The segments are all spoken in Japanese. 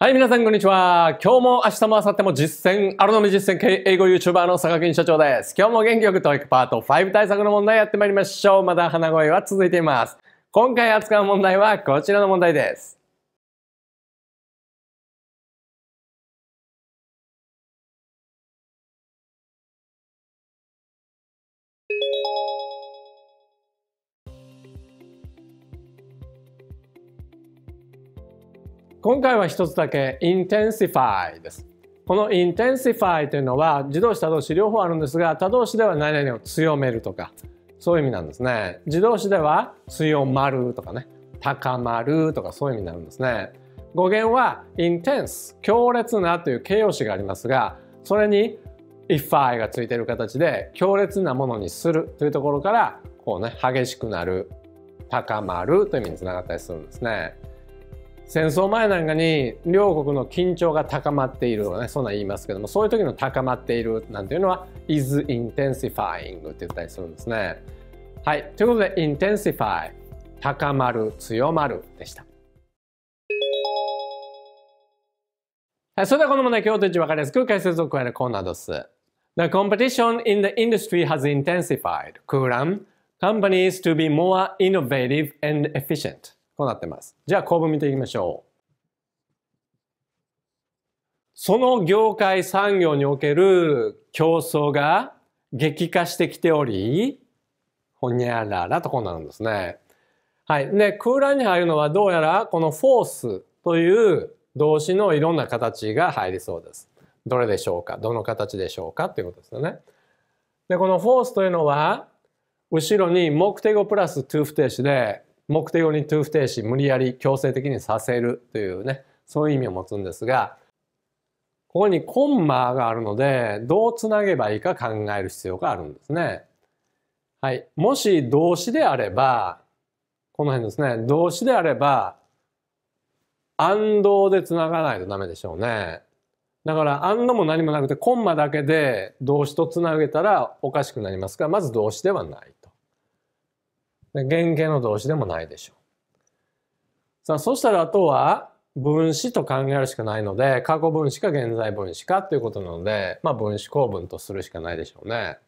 はい、皆さん、こんにちは。今日も明日も明後日も実践、アロノミ実践系英語 YouTuber の坂金社長です。今日も元気よく TOEIC パート5対策の問題やってまいりましょう。まだ鼻声は続いています。今回扱う問題はこちらの問題です。今回は一つだけ intensify です。この intensify というのは自動詞多動詞両方あるんですが多動詞では何々を強めるとかそういう意味なんですね。自動詞では強まるとかね高まるとかそういう意味になるんですね。語源は intense 強烈なという形容詞がありますがそれに i f I がついている形で強烈なものにするというところからこうね激しくなる高まるという意味につながったりするんですね。戦争前なんかに両国の緊張が高まっているねそんなん言いますけどもそういう時の高まっているなんていうのは is intensifying って言ったりするんですね。はい、ということで intensify 高まる強まるでした。はい、それではこの問題、今日と一分かりやすく解説を加えるコーナーです。The competition in the industry has intensified, クー companies to be more innovative and efficient. うなってます。じゃあ構文見ていきましょう。その業界産業における競争が激化してきており、ほにゃららとこうなるんですね。はい。で、空欄に入るのはどうやらこのフォースという動詞のいろんな形が入りそうです。どれでしょうかどの形でしょうかということですよね。で、このフォースというのは、後ろに目的語プラス to 不定詞で、目的に to 不定詞無理やり強制的にさせるというねそういう意味を持つんですがここにコンマがあるのでどうつなげばいいか考える必要があるんですね。はい、もし動詞であればこの辺ですね動詞であれば安動でつながないとダメでしょうね。だから安のも何もなくてコンマだけで動詞とつなげたらおかしくなりますからまず動詞ではない。原型の動詞でもないでしょう。さあ、そしたらあとは分子と考えるしかないので、過去分子か現在分子かということなので、まあ分子構文とするしかないでしょうね。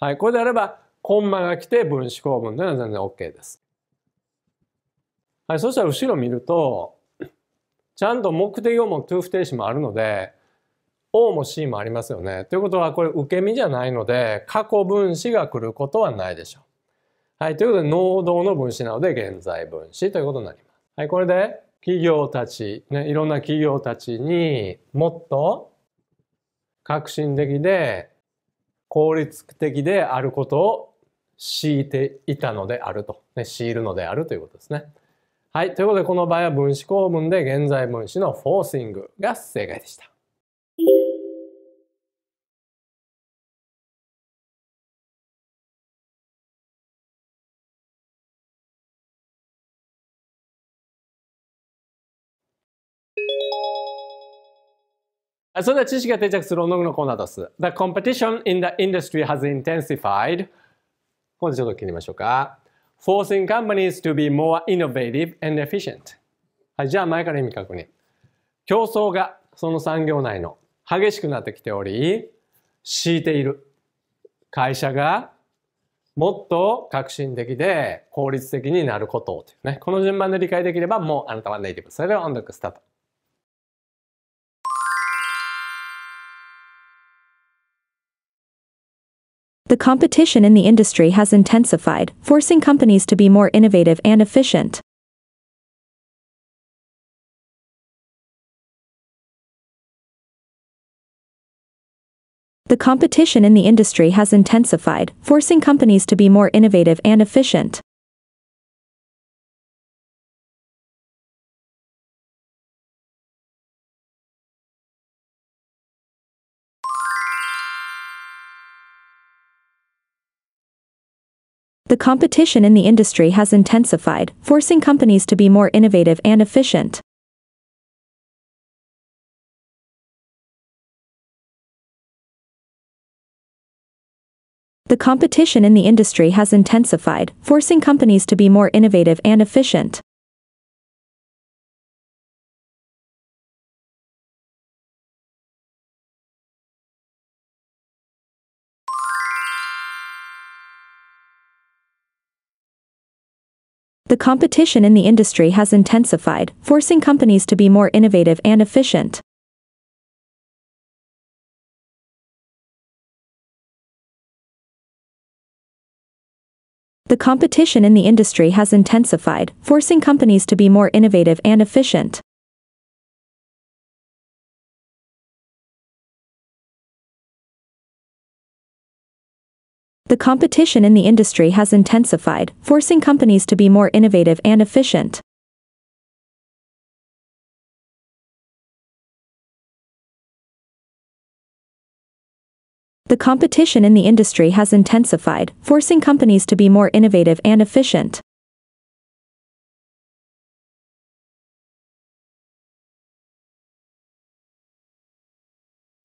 はい、これであれば、コンマが来て分子構文というのは全然 OK です。はい、そしたら後ろ見ると、ちゃんと目的をも to 不定詞もあるので、O も C もありますよね。ということはこれ受け身じゃないので過去分子が来ることはないでしょう。はい、ということで、能動の分子なので、現在分子ということになります。はい、これで、企業たち、ね、いろんな企業たちにもっと革新的で効率的であることを強いていたのであると、ね、強いるのであるということですね。はい。ということで、この場合は分子構文で現在分子のフォーシングが正解でした。それでは知識が定着する音楽のコーナーです。The competition in the industry has intensified. ここでちょっと切りましょうか。Forcing companies to be more innovative and efficient. はい、じゃあ前から意味確認。競争がその産業内の激しくなってきており、強いている会社がもっと革新的で効率的になることをというね、この順番で理解できればもうあなたはネイティブ。それでは音楽スタート。The competition in the industry has intensified, forcing companies to be more innovative and efficient. The competition in the industry has intensified, forcing companies to be more innovative and efficient. competition in the industry has intensified, forcing companies to be more innovative and efficient. The competition in the industry has intensified, forcing companies to be more innovative and efficient. The competition in the industry has intensified, forcing companies to be more innovative and efficient. The competition in the industry has intensified, forcing companies to be more innovative and efficient. The competition in the industry has intensified, forcing companies to be more innovative and efficient. The competition in the industry has intensified, forcing companies to be more innovative and efficient.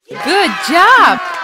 Good job!